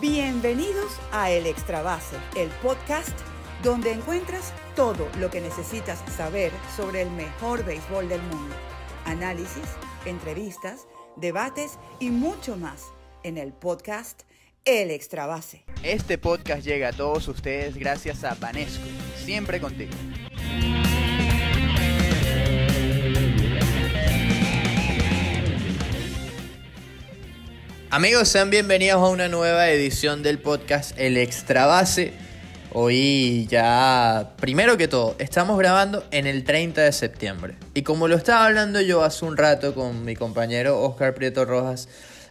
Bienvenidos a El Extra el podcast donde encuentras todo lo que necesitas saber sobre el mejor béisbol del mundo. Análisis, entrevistas, debates y mucho más en el podcast El Extra Este podcast llega a todos ustedes gracias a Vanesco, siempre contigo. Amigos, sean bienvenidos a una nueva edición del podcast El Extra Base. Hoy ya, primero que todo, estamos grabando en el 30 de septiembre. Y como lo estaba hablando yo hace un rato con mi compañero Oscar Prieto Rojas,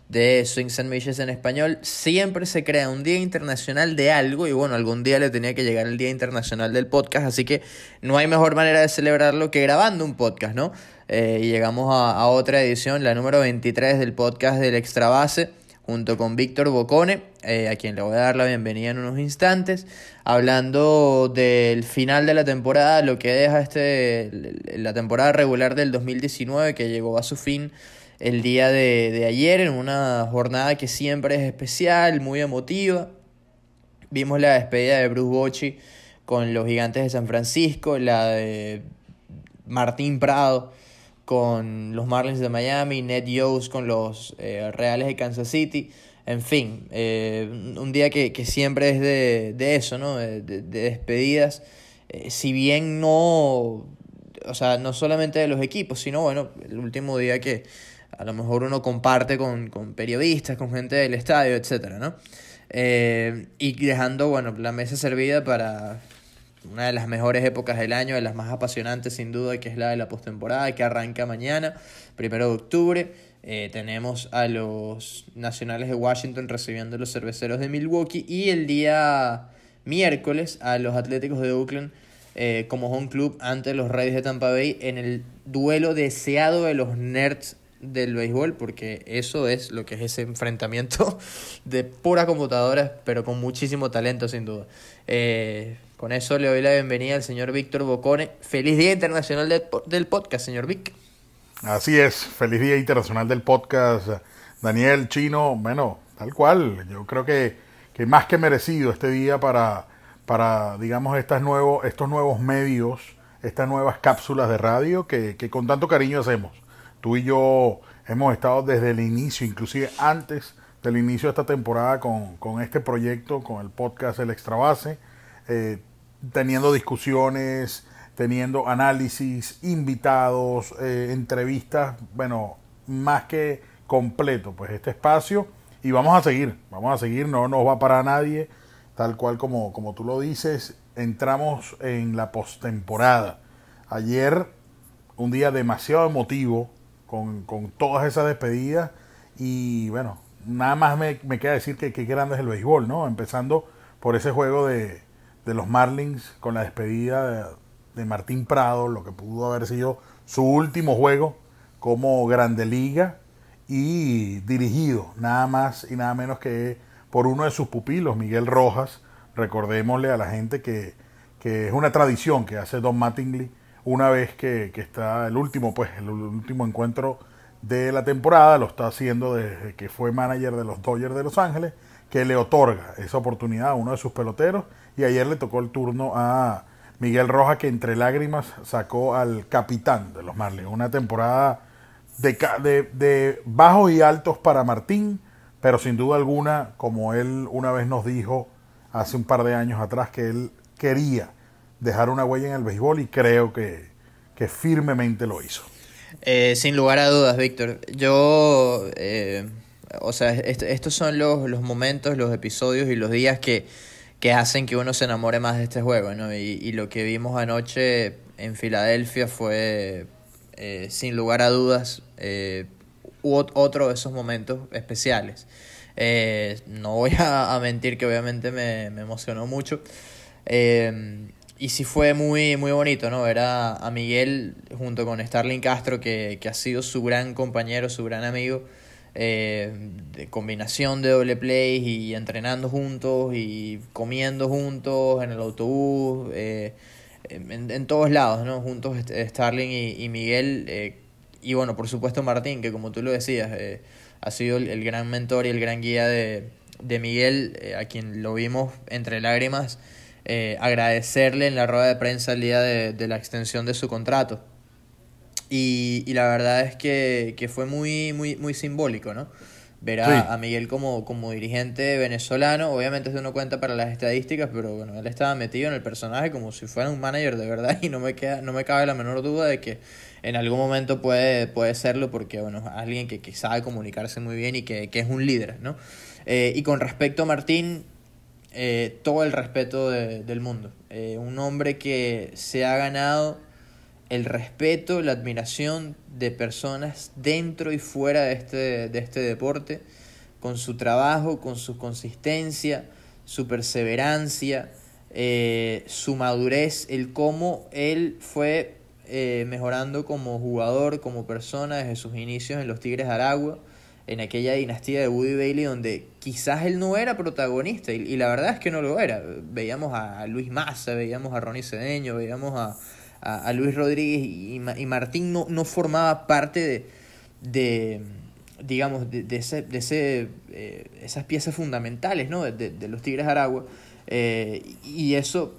de Swings and Mishes en español, siempre se crea un día internacional de algo y bueno, algún día le tenía que llegar el día internacional del podcast, así que no hay mejor manera de celebrarlo que grabando un podcast, ¿no? Eh, y llegamos a, otra edición, la número 23 del podcast del Extra Base, junto con Víctor Bocone, eh, a quien le voy a dar la bienvenida en unos instantes, hablando del final de la temporada, lo que deja este, la temporada regular del 2019 que llegó a su fin el día de, de ayer en una jornada que siempre es especial, muy emotiva. Vimos la despedida de Bruce Bocci con los Gigantes de San Francisco, la de Martín Prado con los Marlins de Miami, Ned Yost con los eh, Reales de Kansas City. En fin, eh, un día que, que, siempre es de, de eso, ¿no? De, despedidas. Eh, si bien no, o sea, no solamente de los equipos, sino bueno, el último día que, a lo mejor uno comparte con, periodistas, con gente del estadio, etc. Eh, y dejando, bueno, la mesa servida para una de las mejores épocas del año, de las más apasionantes sin duda, que es la de la postemporada, que arranca mañana, primero de octubre. Eh, tenemos a los Nacionales de Washington recibiendo los Cerveceros de Milwaukee y el día miércoles a los Atléticos de Oakland eh, como home club ante los Reyes de Tampa Bay en el duelo deseado de los Nerds del béisbol, porque eso es lo que es ese enfrentamiento de pura computadora, pero con muchísimo talento sin duda. Eh, con eso le doy la bienvenida al señor Víctor Bocone. Feliz Día Internacional del, Podcast, señor Vic. Así es, feliz Día Internacional del Podcast, Daniel Chino. Bueno, tal cual, yo creo que, más que merecido este día para, para digamos, estas nuevo, estos nuevos medios, estas nuevas cápsulas de radio que con tanto cariño hacemos. Tú y yo hemos estado desde el inicio, inclusive antes del inicio de esta temporada con, este proyecto, con el podcast El Extrabase, eh, teniendo discusiones, teniendo análisis, invitados, eh, entrevistas, bueno, más que completo, pues este espacio. Y vamos a seguir, vamos a seguir, no nos va para nadie, tal cual como, como tú lo dices, entramos en la postemporada. Ayer, un día demasiado emotivo, con, con todas esas despedidas. Y bueno, nada más me, queda decir que qué grande es el béisbol, ¿no? Empezando por ese juego de, los Marlins con la despedida de, Martín Prado, lo que pudo haber sido su último juego como Grande Liga y dirigido nada más y nada menos que por uno de sus pupilos, Miguel Rojas. Recordémosle a la gente que, que es una tradición que hace Don Mattingly una vez que, está el último, pues, el último encuentro de la temporada, lo está haciendo desde que fue manager de los Dodgers de Los Ángeles, que le otorga esa oportunidad a uno de sus peloteros. Y ayer le tocó el turno a Miguel Rojas, que entre lágrimas sacó al capitán de los Marlins. Una temporada de, de, de bajos y altos para Martín, pero sin duda alguna, como él una vez nos dijo hace un par de años atrás, que él quería dejar una huella en el béisbol y creo que, que firmemente lo hizo. Eh, sin lugar a dudas, Víctor. Yo, eh, o sea, estos son los, los, momentos, los episodios y los días que, que, hacen que uno se enamore más de este juego, ¿no? Y, lo que vimos anoche en Filadelfia fue, eh, sin lugar a dudas, otro de esos momentos especiales. no voy a, mentir que obviamente me, me emocionó mucho y sí fue muy, muy bonito, ¿no? Ver a, Miguel junto con Starling Castro, que, que, ha sido su gran compañero, su gran amigo, eh, de combinación de doble play y entrenando juntos y comiendo juntos en el autobús, eh, en, todos lados, ¿no? Juntos Starling y, Miguel, eh, y bueno, por supuesto Martín, que como tú lo decías, eh, ha sido el, el, gran mentor y el gran guía de, de Miguel, a quien lo vimos entre lágrimas eh, agradecerle en la rueda de prensa el día de, de la extensión de su contrato. Y, y la verdad es que, que, fue muy, muy, muy simbólico, ¿no? Ver a, Miguel como, como dirigente venezolano, obviamente de uno cuenta para las estadísticas, pero bueno, él estaba metido en el personaje como si fuera un manager de verdad y no me, queda, no me cabe la menor duda de que en algún momento puede, puede serlo porque, bueno, es alguien que, que sabe comunicarse muy bien y que, que es un líder, ¿no? Eh, y con respecto a Martín, eh, todo el respeto del mundo. Eh, un hombre que se ha ganado el respeto, la admiración de personas dentro y fuera de este, de este deporte, con su trabajo, con su consistencia, su perseverancia, eh, su madurez, el cómo él fue mejorando como jugador, como persona desde sus inicios en los Tigres de Aragua en aquella dinastía de Woody Bailey donde quizás él no era protagonista y, la verdad es que no lo era. Veíamos a, Luis Massa, veíamos a Ronnie Cedeño, veíamos a, Luis Rodríguez y, Martín no, no formaba parte de, digamos, de, de, de eh, esas piezas fundamentales de, los Tigres Aragua. Eh, y eso,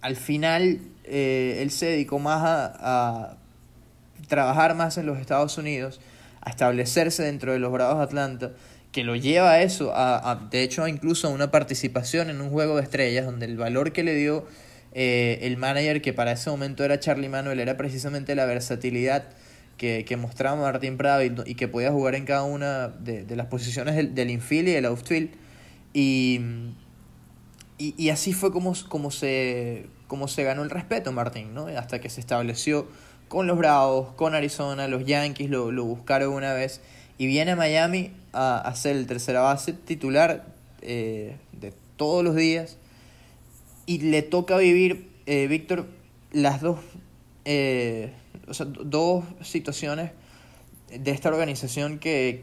al final, eh, él se dedicó más a, a, trabajar más en los Estados Unidos a establecerse dentro de los Bravos de Atlanta, que lo lleva a eso, a, de hecho incluso a una participación en un juego de estrellas, donde el valor que le dio eh, el manager, que para ese momento era Charlie Manuel, era precisamente la versatilidad que, que mostraba Martín Prado y, que podía jugar en cada una de, las posiciones del, infield y del outfield. Y, y, así fue como, como, se, como se ganó el respeto Martín, ¿no? hasta que se estableció con los Bravos, con Arizona, los Yankees lo, buscaron una vez y viene a Miami a, hacer... el tercera base titular eh, de todos los días y le toca vivir, eh, Víctor, las dos, eh, dos situaciones de esta organización que,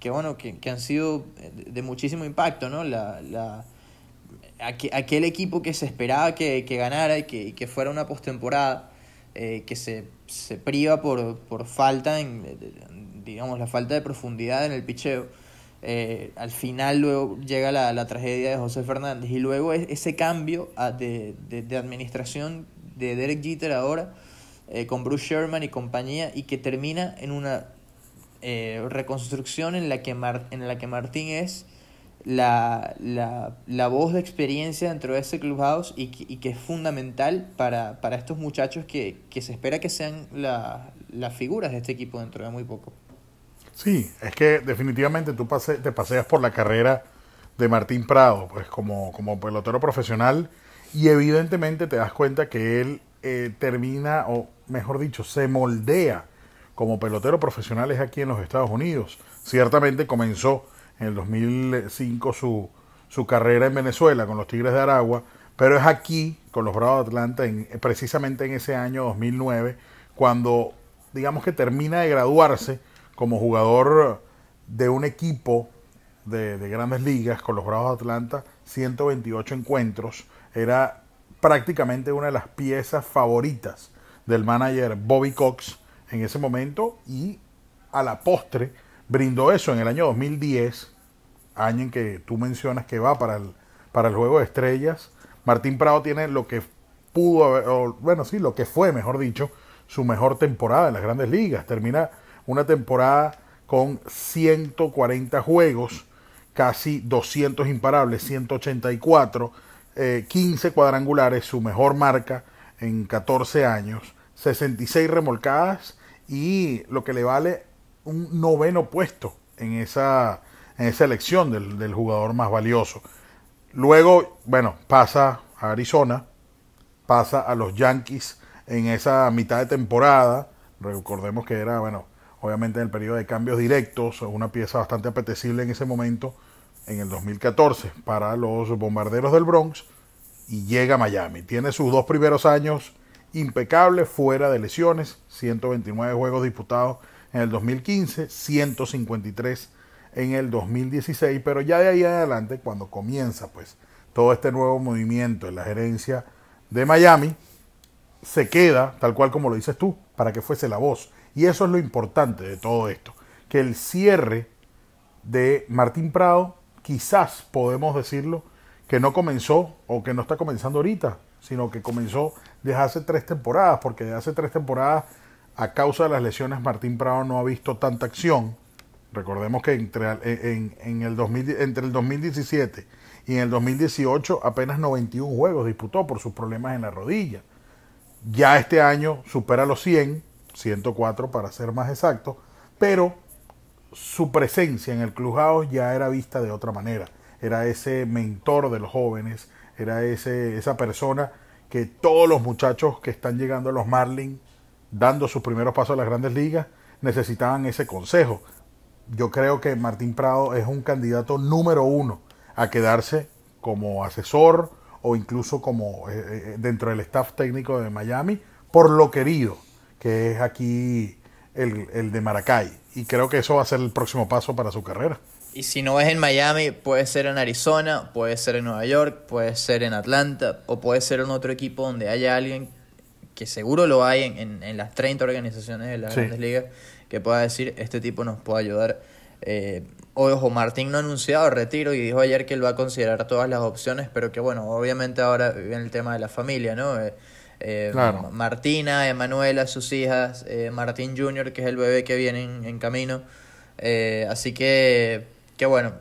que, bueno, que, han sido de muchísimo impacto, ¿no? aquel equipo que se esperaba que, ganara y que, que fuera una postemporada eh, que se, se, priva por, por falta, en, digamos, la falta de profundidad en el picheo. Eh, al final luego llega la, la, tragedia de José Fernández y luego ese cambio de, de, administración de Derek Jeter ahora eh, con Bruce Sherman y compañía y que termina en una reconstrucción en la que, en la que Martín es la, la, voz de experiencia dentro de ese clubhouse y, y que es fundamental para, estos muchachos que, se espera que sean las figuras de este equipo dentro de muy poco. Sí, es que definitivamente tú te paseas por la carrera de Martín Prado, pues como, como pelotero profesional, y evidentemente te das cuenta que él eh, termina, o mejor dicho, se moldea como pelotero profesional aquí en los Estados Unidos. Ciertamente comenzó en el 2005 su, carrera en Venezuela con los Tigres de Aragua, pero es aquí, con los Bravos de Atlanta, en, precisamente en ese año 2009, cuando digamos que termina de graduarse como jugador de un equipo de, de grandes ligas con los Bravos de Atlanta, 128 encuentros, era prácticamente una de las piezas favoritas del manager Bobby Cox en ese momento y a la postre brindó eso en el año 2010, año en que tú mencionas que va para el, para el Juego de Estrellas. Martín Prado tiene lo que pudo haber, bueno, sí, lo que fue, mejor dicho, su mejor temporada en las grandes ligas. Termina una temporada con 140 juegos, casi 200 imparables, 184, 15 eh, cuadrangulares, su mejor marca en 14 años, 66 remolcadas y lo que le vale un noveno puesto en esa, en esa elección del, del jugador más valioso. Luego, bueno, pasa a Arizona, pasa a los Yankees en esa mitad de temporada. Recordemos que era, bueno, obviamente en el periodo de cambios directos, una pieza bastante apetecible en ese momento, en el 2014, para los bombarderos del Bronx, y llega a Miami. Tiene sus dos primeros años impecables, fuera de lesiones, 129 juegos disputados en el 2015, 153 en el 2016, pero ya de ahí adelante, cuando comienza pues todo este nuevo movimiento en la gerencia de Miami, se queda, tal cual como lo dices tú, para que fuese la voz. Y eso es lo importante de todo esto, que el cierre de Martín Prado, quizás podemos decirlo, que no comenzó o que no está comenzando ahorita, sino que comenzó desde hace tres temporadas, porque desde hace tres temporadas a causa de las lesiones, Martín Prado no ha visto tanta acción. Recordemos que entre, el 2017 y en el 2018 apenas 91 juegos disputó por sus problemas en la rodilla. Ya este año supera los 100, 104 para ser más exacto, pero su presencia en el clubhouse ya era vista de otra manera. Era ese mentor de los jóvenes, era ese, esa persona que todos los muchachos que están llegando a los Marlins dando sus primeros pasos a las grandes ligas, necesitaban ese consejo. Yo creo que Martín Prado es un candidato número uno a quedarse como asesor o incluso como eh, eh, dentro del staff técnico de Miami, por lo querido que es aquí el, el de Maracay. Y creo que eso va a ser el próximo paso para su carrera. Y si no es en Miami, puede ser en Arizona, puede ser en Nueva York, puede ser en Atlanta, o puede ser en otro equipo donde haya alguien que seguro lo hay en, las 30 organizaciones de las grandes ligas, que pueda decir, este tipo nos puede ayudar. Eh, ojo, Martín no ha anunciado retiro y dijo ayer que él va a considerar todas las opciones, pero que bueno, obviamente ahora viene el tema de la familia, ¿no? Eh, eh, Martina, Emanuela, sus hijas, eh, Martín Jr., que es el bebé que viene en, camino. Eh, así que, que bueno,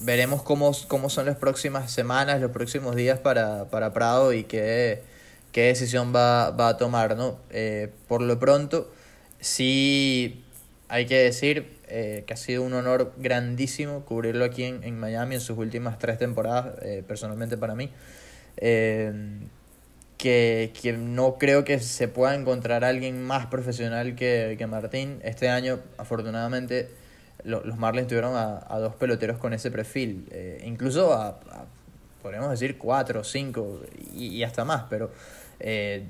veremos cómo, cómo son las próximas semanas, los próximos días para, Prado y que qué decisión va, va a tomar, ¿no? Eh, por lo pronto, sí hay que decir eh, que ha sido un honor grandísimo cubrirlo aquí en, en Miami en sus últimas tres temporadas, eh, personalmente para mí. Que, que, no creo que se pueda encontrar alguien más profesional que, que Martín. Este año, afortunadamente, los Marlins tuvieron a, a, dos peloteros con ese perfil, incluso a, podemos podríamos decir cuatro, cinco y, y hasta más, pero eh,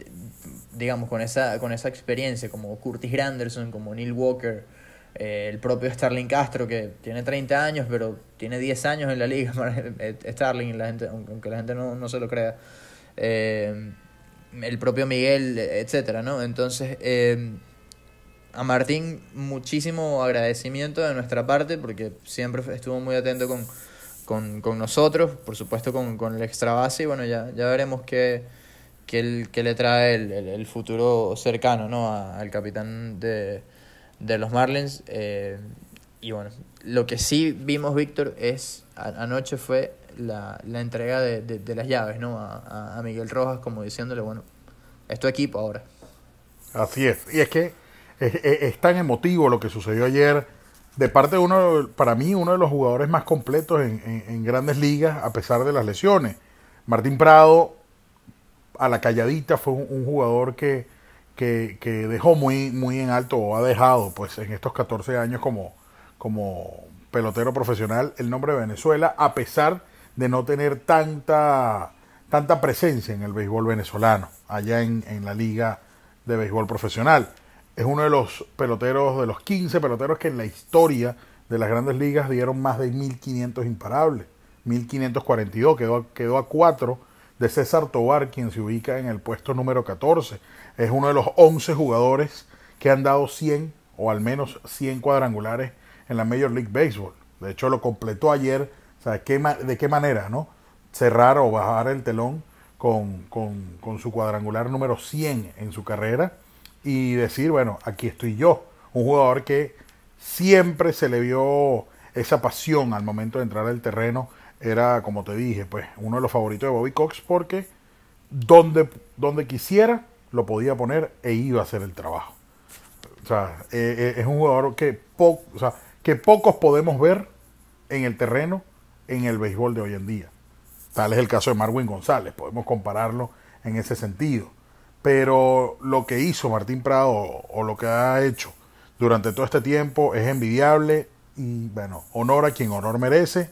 digamos, con esa, con esa experiencia, como Curtis Granderson, como Neil Walker, eh, el propio Starling Castro, que tiene 30 años, pero tiene 10 años en la liga, eh, Starling, aunque la gente no, se lo crea, el propio Miguel, etcétera, ¿no? Entonces, a Martín, muchísimo agradecimiento de nuestra parte, porque siempre estuvo muy atento con, con, nosotros, por supuesto con, el extra base, y bueno, ya, ya veremos qué que, le trae el, futuro cercano al capitán de, los Marlins. Eh, y bueno, lo que sí vimos, Víctor, es anoche fue la, entrega de, las llaves A, Miguel Rojas, como diciéndole, bueno, es tu equipo ahora. Así es. Y es que es, tan emotivo lo que sucedió ayer de parte de uno, para mí, uno de los jugadores más completos en, grandes ligas, a pesar de las lesiones. Martín Prado a la calladita, fue un, jugador que, dejó muy, muy en alto o ha dejado pues en estos 14 años como, como pelotero profesional el nombre de Venezuela, a pesar de no tener tanta, tanta presencia en el béisbol venezolano, allá en, la liga de béisbol profesional. Es uno de los peloteros, de los 15 peloteros que en la historia de las grandes ligas dieron más de 1.500 imparables. 1.542, quedó, quedó a 4 de César Tobar, quien se ubica en el puesto número 14. Es uno de los 11 jugadores que han dado 100 o al menos 100 cuadrangulares en la Major League Baseball. De hecho, lo completó ayer. sea, ¿de qué manera, no? Cerrar o bajar el telón con, con su cuadrangular número 100 en su carrera y decir, bueno, aquí estoy yo. Un jugador que siempre se le vio esa pasión al momento de entrar al terreno era, como te dije, pues uno de los favoritos de Bobby Cox porque donde, donde quisiera lo podía poner e iba a hacer el trabajo. O sea, eh, eh, es un jugador que, que pocos podemos ver en el terreno en el béisbol de hoy en día. Tal es el caso de Marwin González, podemos compararlo en ese sentido. Pero lo que hizo Martín Prado o lo que ha hecho durante todo este tiempo es envidiable y bueno, honor a quien honor merece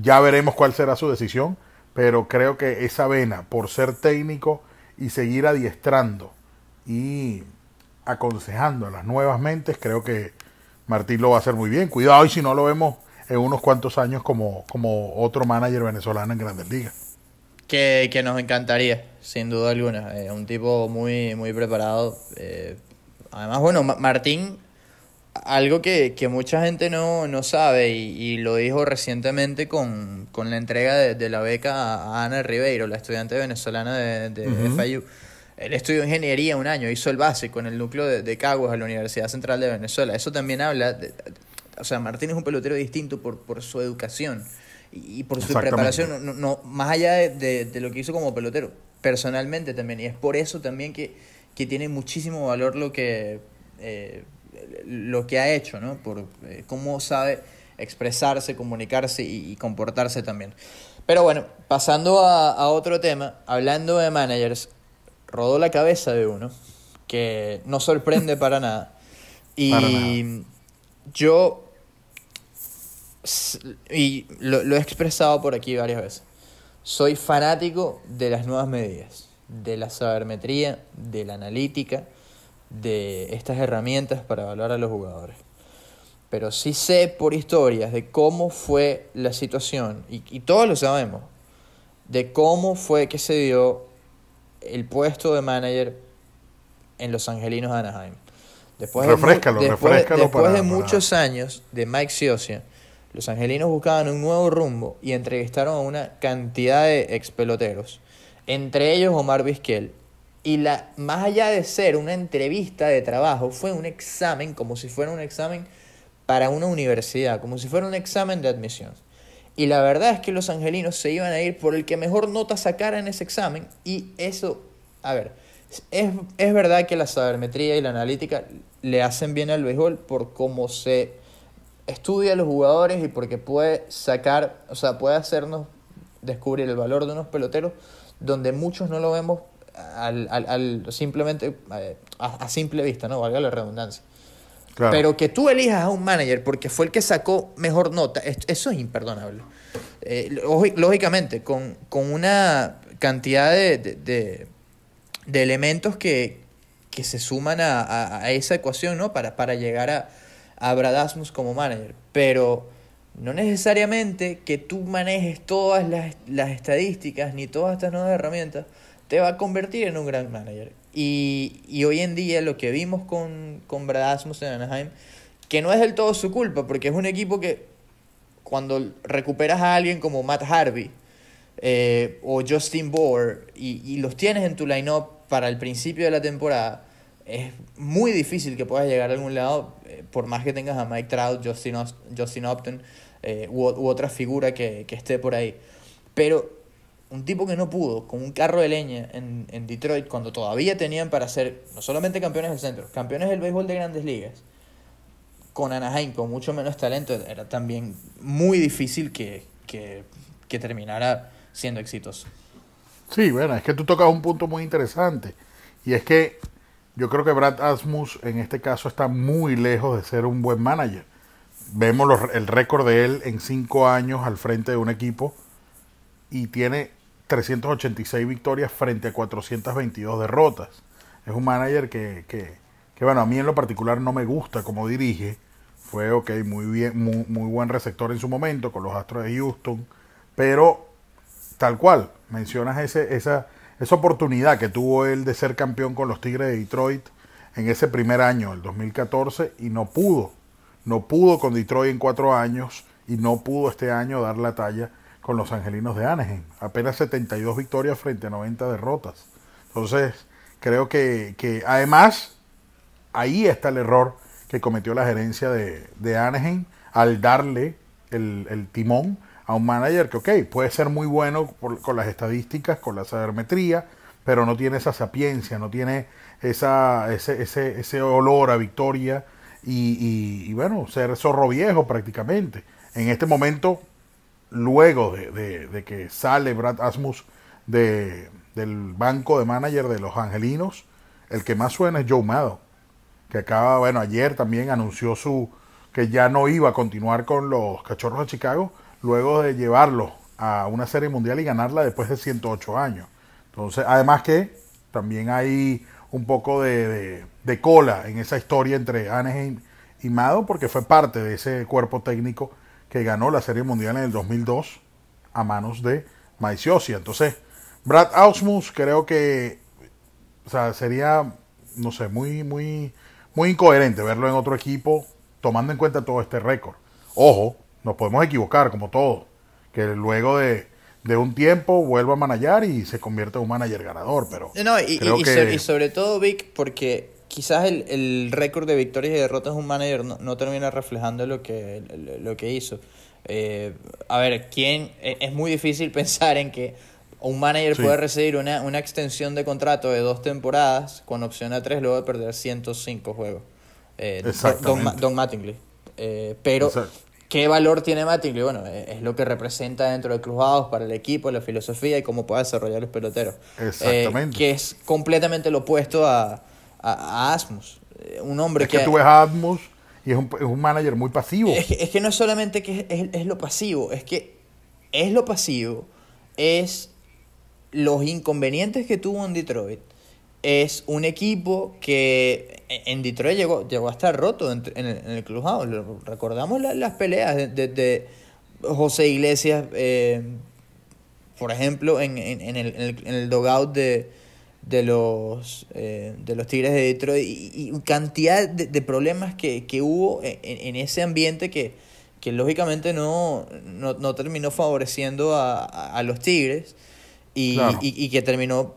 ya veremos cuál será su decisión, pero creo que esa vena por ser técnico y seguir adiestrando y aconsejando a las nuevas mentes, creo que Martín lo va a hacer muy bien. Cuidado y si no lo vemos en unos cuantos años como, como otro manager venezolano en Grandes Ligas. Que, nos encantaría, sin duda alguna. Es un tipo muy, muy preparado. Eh, además, bueno, Martín algo que, que, mucha gente no, no sabe y, y, lo dijo recientemente con, con la entrega de, de, la beca a Ana Ribeiro, la estudiante venezolana de, de FIU. Él estudió ingeniería un año, hizo el básico en el núcleo de, Caguas a la Universidad Central de Venezuela. Eso también habla, de, o sea, Martín es un pelotero distinto por, por su educación y, por su preparación, no, más allá de, de, lo que hizo como pelotero, personalmente también. Y es por eso también que, que tiene muchísimo valor lo que... Eh, lo que ha hecho, ¿no? Por eh, cómo sabe expresarse, comunicarse y, comportarse también. Pero bueno, pasando a, otro tema, hablando de managers, rodó la cabeza de uno que no sorprende para nada. Y yo, y lo, lo he expresado por aquí varias veces, soy fanático de las nuevas medidas, de la sabermetría, de la analítica de estas herramientas para evaluar a los jugadores. Pero sí sé por historias de cómo fue la situación, y, todos lo sabemos, de cómo fue que se dio el puesto de manager en Los Angelinos de Anaheim. Después refrescalo, de, después, de muchos años de Mike Siocia, los angelinos buscaban un nuevo rumbo y entrevistaron a una cantidad de ex peloteros, entre ellos Omar Vizquel, y la, más allá de ser una entrevista de trabajo, fue un examen, como si fuera un examen para una universidad, como si fuera un examen de admisión. Y la verdad es que los angelinos se iban a ir por el que mejor nota sacara en ese examen. Y eso, a ver, es, es verdad que la sabermetría y la analítica le hacen bien al béisbol por cómo se estudia a los jugadores y porque puede sacar, o sea, puede hacernos descubrir el valor de unos peloteros donde muchos no lo vemos al, al, simplemente eh, a, simple vista, ¿no? Valga la redundancia. Pero que tú elijas a un manager porque fue el que sacó mejor nota, eso es imperdonable. Eh, lógicamente, con, con, una cantidad de, de, de, elementos que, que, se suman a, a, esa ecuación, ¿no? Para, para llegar a, a como manager. Pero no necesariamente que tú manejes todas las, las estadísticas ni todas estas nuevas herramientas te va a convertir en un gran manager. Y, y hoy en día lo que vimos con, con Brad Asmus en Anaheim, que no es del todo su culpa, porque es un equipo que cuando recuperas a alguien como Matt Harvey eh, o Justin Bohr y, y, los tienes en tu line-up para el principio de la temporada, es muy difícil que puedas llegar a algún lado, eh, por más que tengas a Mike Trout, Justin, Upton eh, u, u, otra figura que, que esté por ahí. Pero un tipo que no pudo, con un carro de leña en, Detroit, cuando todavía tenían para ser no solamente campeones del centro, campeones del béisbol de grandes ligas, con Anaheim, con mucho menos talento, era también muy difícil que, que terminara siendo exitoso. Sí, bueno, es que tú tocas un punto muy interesante. Y es que yo creo que Brad Asmus en este caso está muy lejos de ser un buen manager. Vemos el récord de él en cinco años al frente de un equipo y tiene 386 victorias frente a 422 derrotas. Es un manager que, que, que, bueno, a mí en lo particular no me gusta como dirige. Fue, ok, muy bien, muy, buen receptor en su momento con los Astros de Houston, pero tal cual, mencionas ese, esa, esa oportunidad que tuvo él de ser campeón con los Tigres de Detroit en ese primer año, el 2014, y no pudo. No pudo con Detroit en cuatro años y no pudo este año dar la talla con los Angelinos de Anaheim. Apenas 72 victorias frente a 90 derrotas. Entonces, creo que, además ahí está el error que cometió la gerencia de, de Anaheim al darle el, timón a un manager que, ok, puede ser muy bueno con las estadísticas, con la sabermetría, pero no tiene esa sapiencia, no tiene esa, ese, ese, ese olor a victoria y, y, bueno, ser zorro viejo prácticamente. En este momento luego de, que sale Brad Asmus de, del banco de manager de los Angelinos, el que más suena es Joe Mado, que acaba, bueno, ayer también anunció su que ya no iba a continuar con los Cachorros de Chicago, luego de llevarlo a una serie mundial y ganarla después de 108 años. Entonces, además que también hay un poco de, cola en esa historia entre Anaheim y Mado, porque fue parte de ese cuerpo técnico que ganó la Serie Mundial en el 2002 a manos de Maiciosi. Entonces, Brad Ausmus creo que sería, no sé, muy, muy, muy incoherente verlo en otro equipo tomando en cuenta todo este récord. Ojo, nos podemos equivocar como todo, que luego de, un tiempo vuelva a manejar y se convierte en un manager ganador, pero... No, y sobre todo, Vic, porque quizás el, el récord de victorias y derrotas de un manager no, termina reflejando lo que, lo que hizo. Eh, a ver, ¿quién? Eh, es muy difícil pensar en que un manager puede recibir una, una, extensión de contrato de dos temporadas con opción a tres luego de perder 105 juegos. Eh, Don, Don Mattingly. Eh, pero, ¿qué valor tiene Mattingly? Bueno, es lo que representa dentro de Cruzados para el equipo, la filosofía y cómo puede desarrollar los peloteros. Exactamente. que es completamente lo opuesto a, a, Asmus. Eh, un hombre es que, tú ves Asmus y es un, manager muy pasivo. Es que, no es solamente que es, lo pasivo, es que es lo pasivo, es los inconvenientes que tuvo en Detroit, es un equipo que e, en Detroit llegó, llegó a estar roto en, el, en el, clubhouse. Recordamos las peleas de, José Iglesias, eh, por ejemplo, en el, en, el, dogout de, de los, eh, de los Tigres de Detroit y, cantidad de, problemas que, hubo en, en, ese ambiente que, lógicamente no, no, terminó favoreciendo a, los Tigres y, que terminó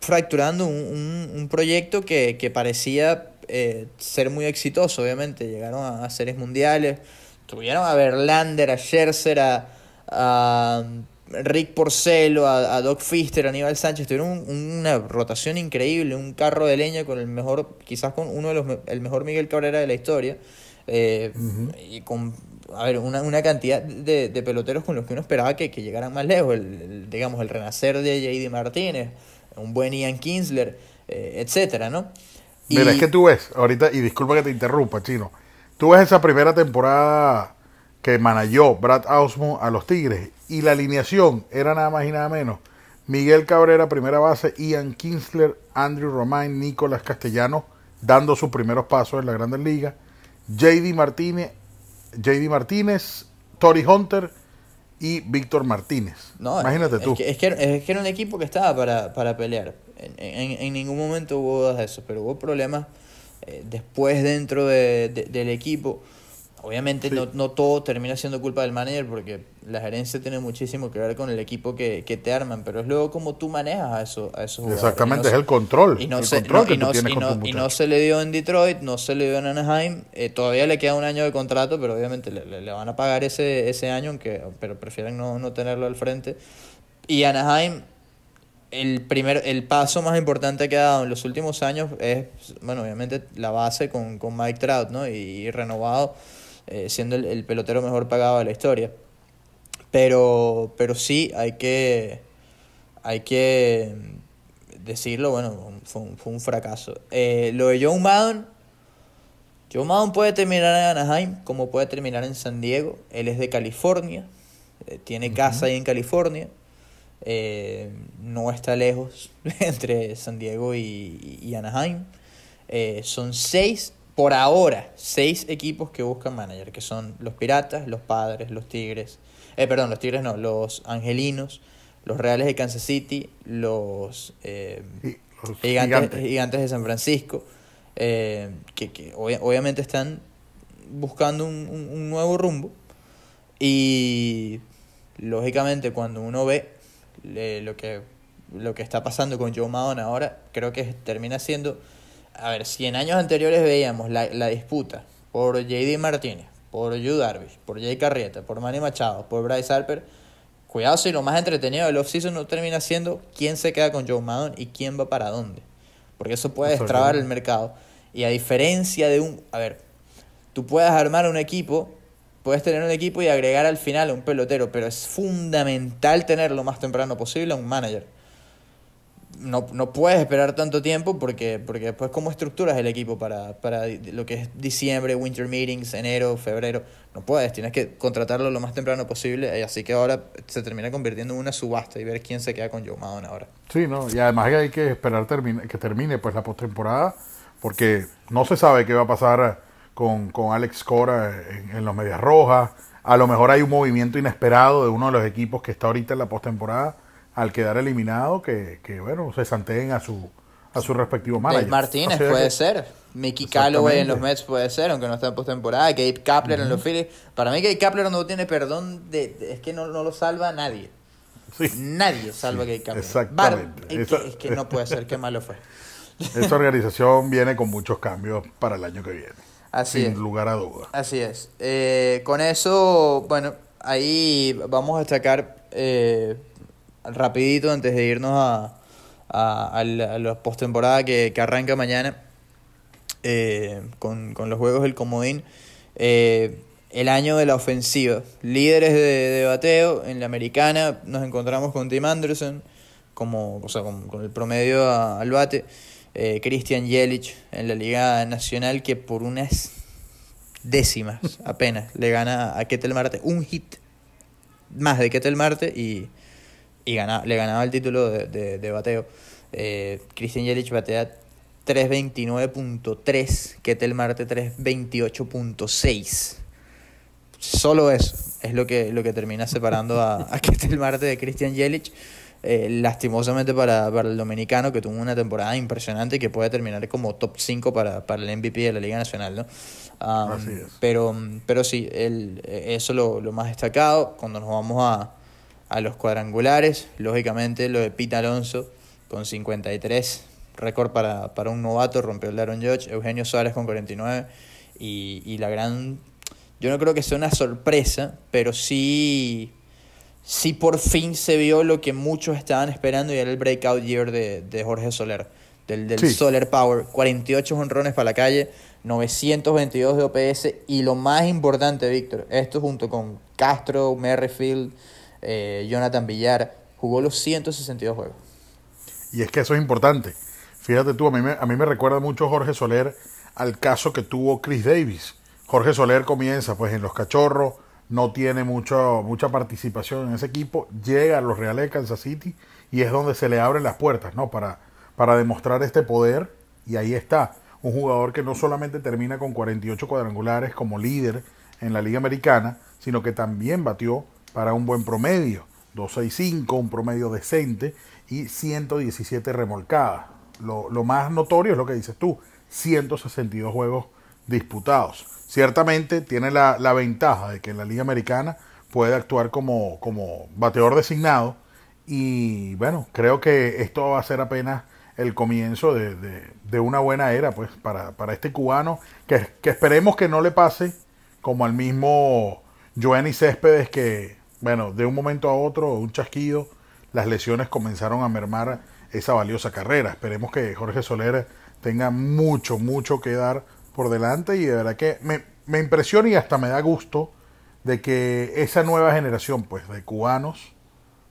fracturando un, proyecto que, parecía eh, ser muy exitoso, obviamente. Llegaron a, seres mundiales, tuvieron a Berlander, a Scherzer, a Rick Porcelo, a, a, Doc Fister, a Aníbal Sánchez, tuvieron una rotación increíble, un carro de leña con el mejor, quizás con uno de los, el mejor Miguel Cabrera de la historia, eh, y con, a ver, una, cantidad de, peloteros con los que uno esperaba que, llegaran más lejos, el, digamos, el renacer de J.D. Martínez, un buen Ian Kinsler, eh, etcétera, ¿no? Mira, es que tú ves, ahorita, y disculpa que te interrumpa, Chino, tú ves esa primera temporada que manejó Brad Ausmus a los Tigres. Y la alineación era nada más y nada menos. Miguel Cabrera, primera base, Ian Kinsler, Andrew Romain, Nicolás Castellano, dando sus primeros pasos en la Grandes Liga... JD Martínez, JD Martínez, Tori Hunter y Víctor Martínez. Imagínate tú. Es que, era un equipo que estaba para, pelear. En, ningún momento hubo dudas de eso, pero hubo problemas eh, después dentro del equipo obviamente no, todo termina siendo culpa del manager porque la gerencia tiene muchísimo que ver con el equipo que, te arman, pero es luego como tú manejas a, eso, a esos jugadores. Exactamente, es el control. Y no, se, no, que y y no se le dio en Detroit, no se le dio en Anaheim, eh, todavía le queda un año de contrato, pero obviamente le, le, van a pagar ese, ese año, aunque, pero prefieren no, tenerlo al frente. Y Anaheim, el primer el paso más importante que ha dado en los últimos años es bueno obviamente la base con, con Mike Trout no y, y renovado eh, siendo el, pelotero mejor pagado de la historia. Pero, pero sí, hay que, hay que decirlo, bueno, fue un, fracaso. Eh, lo de John Madden, John Madden puede terminar en Anaheim como puede terminar en San Diego. Él es de California, eh, tiene casa ahí en California. no está lejos entre San Diego y, Anaheim. son seis por ahora, seis equipos que buscan manager, que son los Piratas, los Padres, los Tigres, eh, perdón, los Tigres no, los Angelinos, los Reales de Kansas City, los, eh, gigantes, de San Francisco, eh, que, obviamente están buscando un, nuevo rumbo y lógicamente cuando uno ve eh, lo, que, lo que está pasando con Joe Madonna ahora, creo que termina siendo a ver, si en años anteriores veíamos la, disputa por JD Martínez, por Yu Darvish, por Jay Carrieta, por Manny Machado, por Bryce Harper, cuidado si lo más entretenido del offseason no termina siendo quién se queda con Joe Maddon y quién va para dónde. Porque eso puede destrabar el mercado. Y a diferencia de un... A ver, tú puedes armar un equipo, puedes tener un equipo y agregar al final a un pelotero, pero es fundamental tener lo más temprano posible a un manager no, no, puedes esperar tanto tiempo porque, porque después cómo estructuras el equipo para, para lo que es diciembre, winter meetings, enero, febrero. No puedes, tienes que contratarlo lo más temprano posible. Eh, así que ahora se termina convirtiendo en una subasta y ver quién se queda con Joe Madden ahora. Sí, no, y además hay que esperar que termine pues la postemporada porque no se sabe qué va a pasar con, con Alex Cora en, en los Medias Rojas. A lo mejor hay un movimiento inesperado de uno de los equipos que está ahorita en la postemporada al quedar eliminado que, que bueno, se santeen a su a su respectivo manager. Martínez puede ser. Mickey Calloway en los Mets puede ser, aunque no esté en postemporada. Gabe Kapler en los Phillies. Para mí, Gabe Kapler no tiene perdón. De, es que no, lo salva nadie. Nadie salva a Gabe Kapler. Exactamente. es, que, no puede ser. Qué malo fue. Esta organización viene con muchos cambios para el año que viene. Así sin lugar a duda Así es. Eh, con eso, bueno, ahí vamos a destacar eh, rapidito antes de irnos a, a, la, postemporada que, arranca mañana eh, con, los juegos del comodín. Eh, el año de la ofensiva. Líderes de, bateo en la americana, nos encontramos con Tim Anderson, como, o sea, con, el promedio al bate. Eh, Christian Jelic en la Liga Nacional, que por unas décimas apenas le gana a Ketel Marte. Un hit más de Ketel Marte y y le ganaba el título de, de, bateo. Eh, Christian Yelich batea 329.3, Ketel Marte 328.6. Solo eso es lo que, lo que termina separando a, Ketel Marte de Christian Yelich. Eh, lastimosamente para, el dominicano, que tuvo una temporada impresionante y que puede terminar como top 5 para, el MVP de la Liga Nacional. ¿no? Pero, pero sí, el, eso lo, lo más destacado. Cuando nos vamos a, a los cuadrangulares. Lógicamente, lo de Pete Alonso con 53, récord para, para un novato, rompió el de Aaron Judge. Eugenio Suárez con 49. Y, la gran. Yo no creo que sea una sorpresa, pero sí. Sí, por fin se vio lo que muchos estaban esperando y era el breakout year de, Jorge Soler, del, del Solar Power. 48 honrones para la calle, 922 de OPS y lo más importante, Víctor, esto junto con Castro, Merrifield, eh, Jonathan Villar, jugó los 162 juegos. Y es que eso es importante. Fíjate tú, a mí, me, a mí me recuerda mucho Jorge Soler al caso que tuvo Chris Davis. Jorge Soler comienza pues en los cachorros, no tiene mucha participación en ese equipo, llega a los Reales de Kansas City y es donde se le abren las puertas, ¿no? Para, para demostrar este poder y ahí está, un jugador que no solamente termina con 48 cuadrangulares como líder en la Liga Americana, sino que también batió para un buen promedio, 265, un promedio decente y 117 remolcadas. Lo, más notorio es lo que dices tú, 162 juegos disputados. Ciertamente tiene la, ventaja de que en la Liga Americana puede actuar como, como bateador designado y bueno, creo que esto va a ser apenas el comienzo de, una buena era pues para, este cubano que, que, esperemos que no le pase como al mismo Joanny Céspedes que bueno, de un momento a otro, un chasquido, las lesiones comenzaron a mermar esa valiosa carrera. Esperemos que Jorge Soler tenga mucho, mucho que dar por delante y de verdad que me, impresiona y hasta me da gusto de que esa nueva generación pues, de cubanos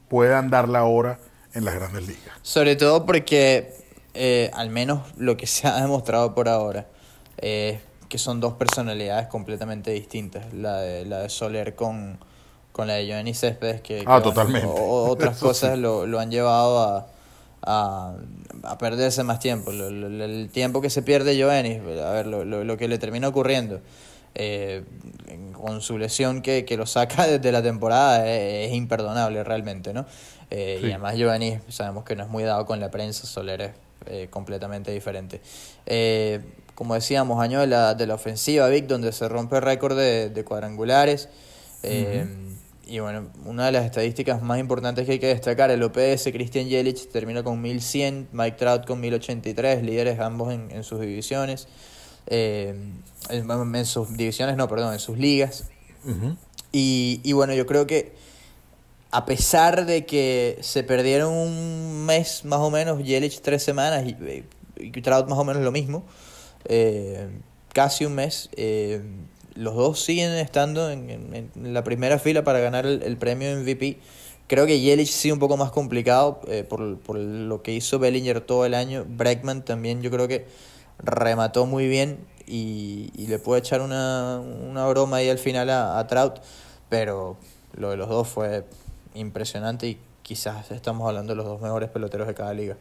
puedan dar la hora en las grandes ligas. Sobre todo porque, eh, al menos lo que se ha demostrado por ahora, es eh, que son dos personalidades completamente distintas. de, la de Soler con con la de Jovenis Céspedes, que, ah, otras cosas lo, han llevado a, a, perderse más tiempo. el tiempo que se pierde Jovenis... a ver, lo, que le termina ocurriendo. Eh, con su lesión que, que, lo saca desde la temporada eh, es, imperdonable realmente, ¿no? Eh, y además Giovanni sabemos que no es muy dado con la prensa, Soler es completamente diferente. como decíamos, año de la, de ofensiva, Vic, donde se rompe el récord de, de cuadrangulares y bueno, una de las estadísticas más importantes que hay que destacar, el OPS, Christian Jelic terminó con 1100, Mike Trout con 1083, líderes ambos en, sus divisiones, eh, en, sus divisiones, no, perdón, en sus ligas. y, bueno, yo creo que a pesar de que se perdieron un mes más o menos, Jelic tres semanas y, y Trout más o menos lo mismo, eh, casi un mes, eh, los dos siguen estando en, la primera fila para ganar el, premio MVP. Creo que Yelich sí un poco más complicado eh, por, lo que hizo Bellinger todo el año. Breckman también yo creo que remató muy bien y, le puede echar una, una, broma ahí al final a, Trout. Pero lo de los dos fue impresionante y quizás estamos hablando de los dos mejores peloteros de cada liga.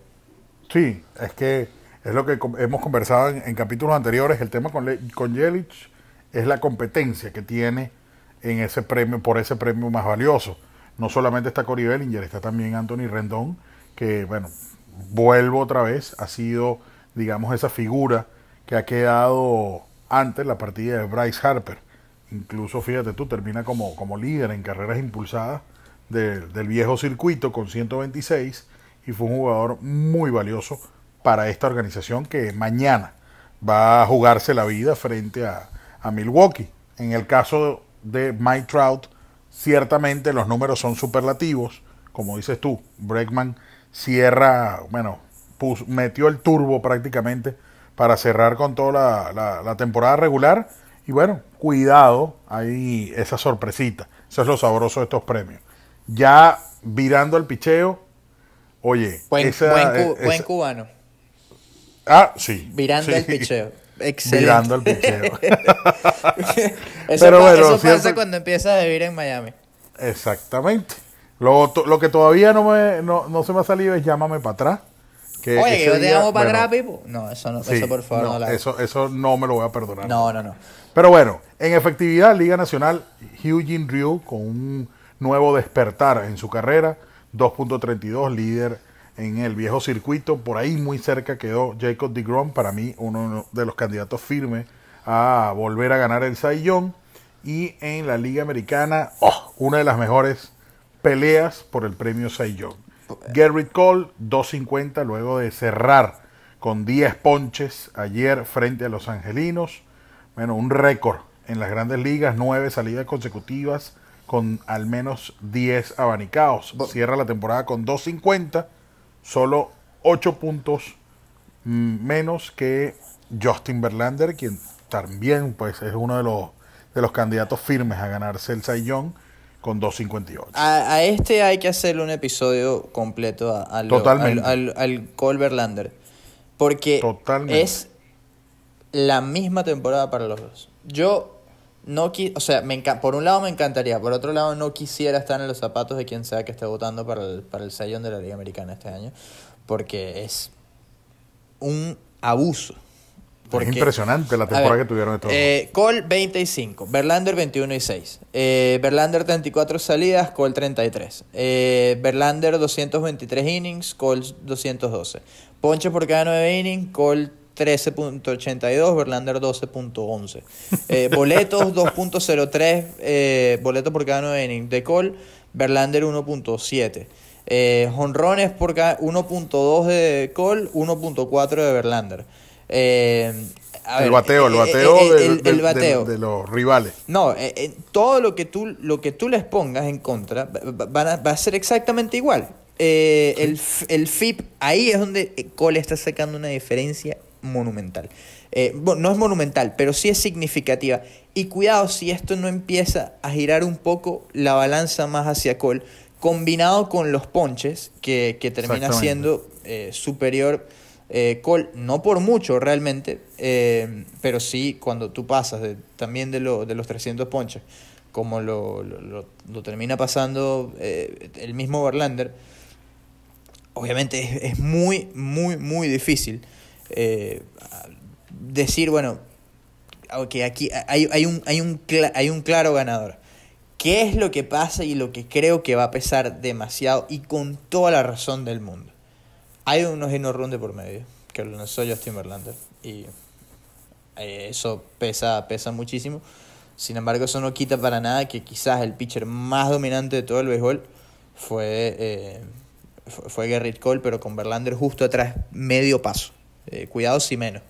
Sí, es que es lo que hemos conversado en, capítulos anteriores, el tema con, con Yelich es la competencia que tiene en ese premio, por ese premio más valioso. No solamente está Cory Bellinger, está también Anthony Rendón, que, bueno, vuelvo otra vez, ha sido, digamos, esa figura que ha quedado antes la partida de Bryce Harper. Incluso, fíjate tú, termina como, como líder en carreras impulsadas del viejo circuito con 126 y fue un jugador muy valioso para esta organización que mañana va a jugarse la vida frente a, a Milwaukee. En el caso de Mike Trout, ciertamente los números son superlativos. Como dices tú, Bregman cierra, bueno, metió el turbo prácticamente para cerrar con toda la, temporada regular. Y bueno, cuidado, hay esa sorpresita. Eso es lo sabroso de estos premios. Ya virando el picheo, oye. Buen, cubano. Ah, sí. Virando el picheo. Excelente. Mirando el eso Pero bueno, eso pasa cuando empiezas a vivir en Miami. Exactamente. Lo, lo que todavía no, me, no, se me ha salido es llámame para atrás. Oye, yo te llamo para atrás, Pipo. No, eso, no, eso por favor no, Eso, eso no me lo voy a perdonar. No, no, no. Pero bueno, en efectividad, Liga Nacional, Hugin Ryu con un nuevo despertar en su carrera, 2.32, líder en el viejo circuito. Por ahí muy cerca quedó Jacob DeGrom, para mí uno de los candidatos firmes a volver a ganar el Young Y en la Liga Americana, oh. una de las mejores peleas por el premio Young Garrett Cole, 2.50, luego de cerrar con 10 ponches ayer frente a los angelinos. Bueno, un récord en las grandes ligas, 9 salidas consecutivas con al menos 10 abanicados. Cierra la temporada con 2.50 solo 8 puntos mm, menos que Justin Verlander, quien también pues, es uno de los, de los candidatos firmes a ganarse el Young con 2.58. A, a, este hay que hacerle un episodio completo al, al, al Cole Verlander. Porque es la misma temporada para los dos. Yo no o sea, me por un lado me encantaría, por otro lado no quisiera estar en los zapatos de quien sea que esté votando para el, para el de la Liga Americana este año, porque es un abuso. Porque, es impresionante la temporada que tuvieron estos. Eh, Cole 25, Berlander 21 y 6, eh, 34 salidas, Cole 33, Berlander 223 innings, Cole 212, Ponche por cada 9 innings, Cole 13.82, Verlander 12.11. Eh, boletos 2.03, eh, boletos por cada 9 inning. De Cole, Verlander 1.7. honrones eh, por cada 1.2 de Cole, 1.4 de Verlander. Eh, el bateo, el bateo, de, bateo. De, los rivales. No, todo lo que, tú, lo que tú les pongas en contra va a ser exactamente igual. el, el, FIP, ahí es donde Cole está sacando una diferencia monumental. Eh, no es monumental, pero sí es significativa. Y cuidado si esto no empieza a girar un poco la balanza más hacia Cole, combinado con los ponches, que, termina siendo eh, superior eh, Cole, no por mucho realmente, pero sí cuando tú pasas también de, de los 300 ponches, como lo, lo, termina pasando el mismo Verlander obviamente es, muy, muy, muy difícil eh, decir, bueno, ok, aquí hay, un, hay, un, hay un claro ganador. ¿Qué es lo que pasa y lo que creo que va a pesar demasiado y con toda la razón del mundo? Hay unos no runde por medio, que lo lanzó Justin Verlander, y eh, eso pesa, pesa muchísimo. Sin embargo, eso no quita para nada que quizás el pitcher más dominante de todo el béisbol fue, eh, fue Cole, pero con Verlander justo atrás, medio paso eh, cuidado si menos.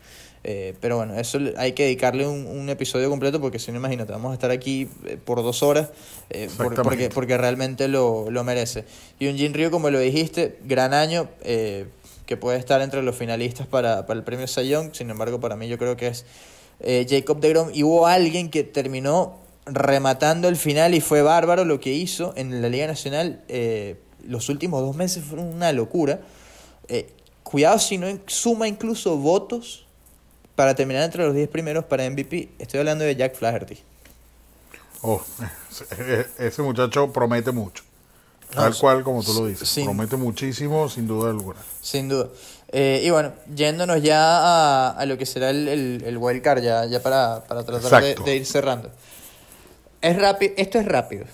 Eh, pero bueno, eso hay que dedicarle un, episodio completo porque si no, imagínate, vamos a estar aquí eh, por dos horas eh, porque, porque realmente lo, merece. Y un Jin Ryu, como lo dijiste, gran año que puede estar entre los finalistas para, para el premio Sayong. Sin embargo, para mí yo creo que es Jacob de Grom. Y hubo alguien que terminó rematando el final y fue bárbaro lo que hizo en la Liga Nacional. los últimos dos meses fueron una locura cuidado si no suma incluso votos para terminar entre los 10 primeros para MVP. Estoy hablando de Jack Flaherty. Oh, e-, ese muchacho promete mucho. Tal cual como tú lo dices. promete muchísimo, sin duda alguna. Sin duda. Eh, y bueno, yéndonos ya a, lo que será el, el, el wildcard, ya, ya para, tratar de, ir cerrando. Es rápido, esto es rápido.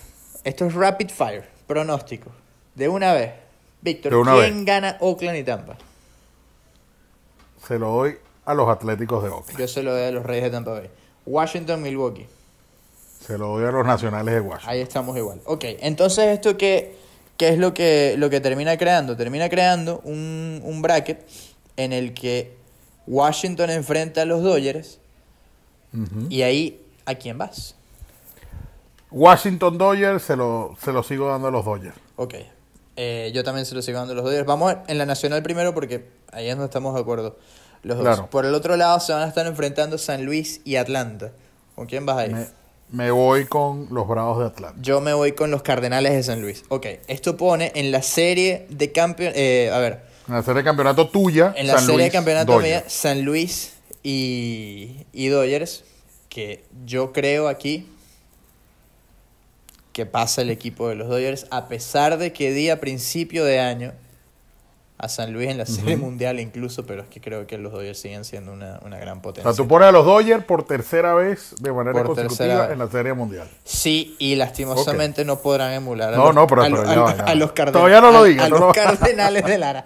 Esto es rapid fire. Pronóstico. De una vez. Víctor, ¿quién gana Oakland y Tampa? Se lo doy a los Atléticos de Oakland. Yo se lo doy a los Reyes de Tampa Bay. Washington, Milwaukee. Se lo doy a los Nacionales de Washington. Ahí estamos igual. Ok, entonces esto qué es lo que, lo que termina creando? Termina creando un, bracket en el que Washington enfrenta a los Dodgers. Y ahí, ¿a quién vas? Washington Dodgers, se lo, se lo sigo dando a los Dodgers. Ok, eh, yo también se lo sigo dando a los Dodgers. Vamos en la Nacional primero porque ahí no estamos de acuerdo. Los dos. Por el otro lado se van a estar enfrentando San Luis y Atlanta. ¿Con quién vas a ir? Me, voy con los Bravos de Atlanta. Yo me voy con los Cardenales de San Luis. Ok, esto pone en la serie de campeonato eh, a ver. En la serie de campeonato tuya. En la San serie Luis, de campeonato San Luis y, y Dodgers. Que yo creo aquí que pasa el equipo de los Dodgers. A pesar de que día a principio de año a San Luis en la Serie Mundial incluso, pero es que creo que los Dodgers siguen siendo una, gran potencia. O sea, tú pones a los Dodgers por tercera vez de manera consecutiva en la Serie Mundial. Sí, y lastimosamente no podrán emular a los, Cardenales. Todavía no lo los Cardenales de Lara,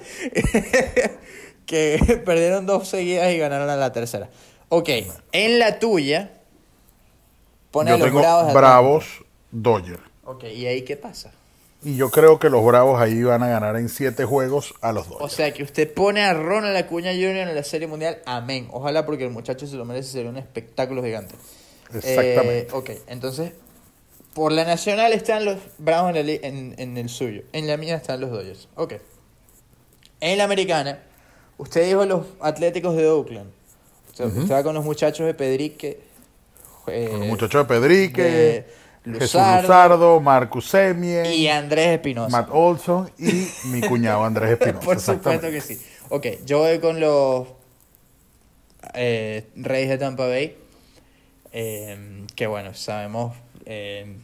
que perdieron dos seguidas y ganaron a la tercera. Ok, en la tuya, pone a los Bravos Dodgers. Ok, ¿y ahí qué pasa? Y yo creo que los Bravos ahí van a ganar en siete juegos a los dos. O sea, que usted pone a Ronald Acuña junior en la Serie Mundial. Amén. Ojalá porque el muchacho se lo merece. Sería un espectáculo gigante. Exactamente. Eh, ok, entonces, por la nacional están los Bravos en, en, el suyo. En la mía están los Dodgers. Ok. En la americana, usted dijo los Atléticos de Oakland. Usted, va con los muchachos de Pedrique. Eh, con los muchachos de Pedrique. Jesús Luzardo, Marcus Semien. Y Andrés Espinosa. Matt Olson y mi cuñado Andrés Espinosa. Por supuesto que sí. Ok, yo voy con los eh, Reyes de Tampa Bay. Eh, que bueno, sabemos eh,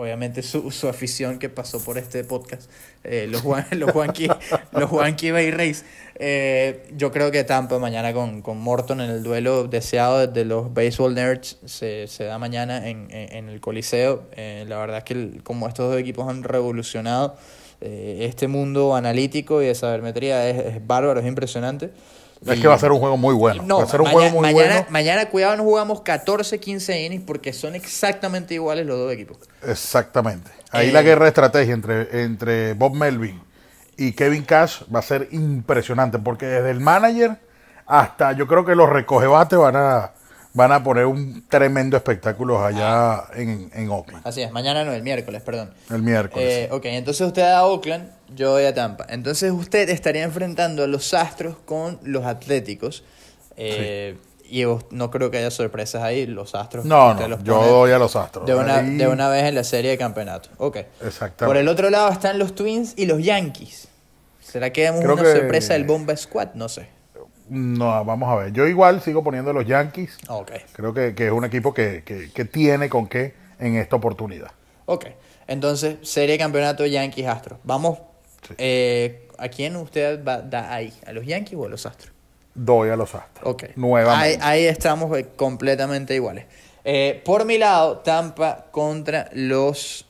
obviamente su, afición que pasó por este podcast, eh, los, Juan, los los Bay eh, yo creo que Tampa mañana con, Morton en el duelo deseado de los Baseball Nerds se, da mañana en, el Coliseo. Eh, la verdad es que como estos dos equipos han revolucionado este mundo analítico y de sabermetría, es, es bárbaro, es impresionante. Es que va a ser un juego muy bueno. va a ser un mañana, juego muy bueno. Mañana, cuidado, no jugamos 14, 15 innings porque son exactamente iguales los dos equipos. Exactamente. Ahí eh, la guerra de estrategia entre, entre Bob Melvin y Kevin Cash va a ser impresionante porque desde el manager hasta yo creo que los recogebates van a van a poner un tremendo espectáculo allá ah. en, Oakland. Así es, mañana no, el miércoles, perdón. El miércoles. Eh, ok, entonces usted va a Oakland, yo voy a Tampa. Entonces usted estaría enfrentando a los Astros con los Atléticos. Eh, y no creo que haya sorpresas ahí, los Astros. No, no, yo voy a los Astros. De una, de una vez en la serie de campeonato. Ok. Exacto. Por el otro lado están los Twins y los Yankees. ¿Será que hay una sorpresa del Bomba Squad? No sé. No, vamos a ver. Yo igual sigo poniendo los Yankees. Creo que, es un equipo que, tiene con qué en esta oportunidad. Ok. Entonces, serie campeonato Yankees Astros. Vamos. Eh, ¿A quién usted va, da ahí? ¿A los Yankees o a los Astros? Doy a los Astros. Ok. Nuevamente. Ahí, estamos eh, completamente iguales. Eh, por mi lado, Tampa contra los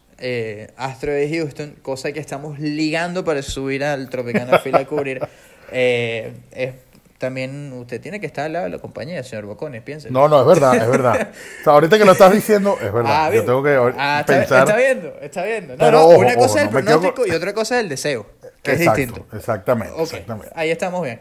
Astros de Houston, cosa que estamos ligando para subir al Tropicana Fila a cubrir. es también usted tiene que estar al lado de la compañía, señor Bocones, piense. No, no, es verdad, es verdad. O ahorita que lo estás diciendo, es verdad. Ah, Yo tengo que ah, pensar. Está, viendo, está viendo. No, una cosa es el pronóstico y otra cosa es el deseo, que es distinto. Exactamente, exactamente. Ahí estamos bien.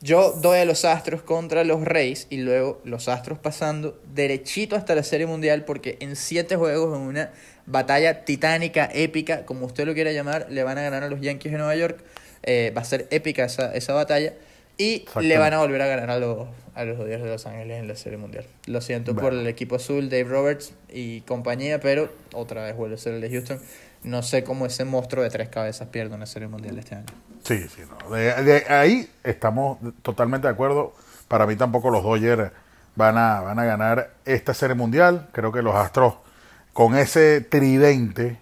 Yo doy a los Astros contra los Reyes y luego los Astros pasando derechito hasta la Serie Mundial porque en siete juegos, en una batalla titánica, épica, como usted lo quiera llamar, le van a ganar a los Yankees de Nueva York. Eh, va a ser épica esa, esa batalla. Y le van a volver a ganar a los, a los Dodgers de Los Ángeles en la Serie Mundial. Lo siento por el equipo azul, Dave Roberts y compañía, pero otra vez vuelve a ser el de Houston. No sé cómo ese monstruo de tres cabezas pierde una Serie Mundial este año. Sí, sí, no. De, ahí estamos totalmente de acuerdo. Para mí tampoco los Dodgers van a, van a ganar esta Serie Mundial. Creo que los Astros, con ese tridente,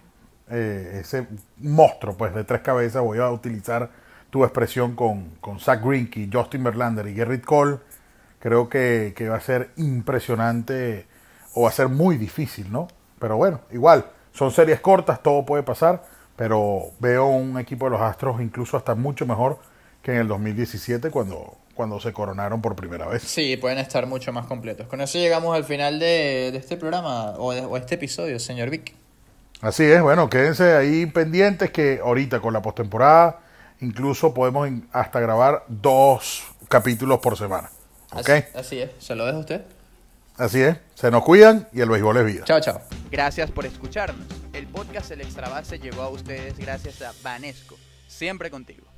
eh, ese monstruo pues de tres cabezas, voy a utilizar tu expresión con, con Zach Greinke, Justin Verlander y Gerrit Cole, creo que, que, va a ser impresionante o va a ser muy difícil, ¿no? Pero bueno, igual, son series cortas, todo puede pasar, pero veo un equipo de los Astros incluso hasta mucho mejor que en el 2017 cuando, cuando se coronaron por primera vez. Sí, pueden estar mucho más completos. Con eso llegamos al final de, de este programa o, de, o este episodio, señor Vic. Así es, bueno, quédense ahí pendientes que ahorita con la postemporada Incluso podemos hasta grabar dos capítulos por semana. ¿Ok? Así, es. Se lo dejo usted. Así es. Se nos cuidan y el béisbol es vida. Chao, chao. Gracias por escucharnos. El podcast El Extrabase llegó a ustedes gracias a Vanesco. Siempre contigo.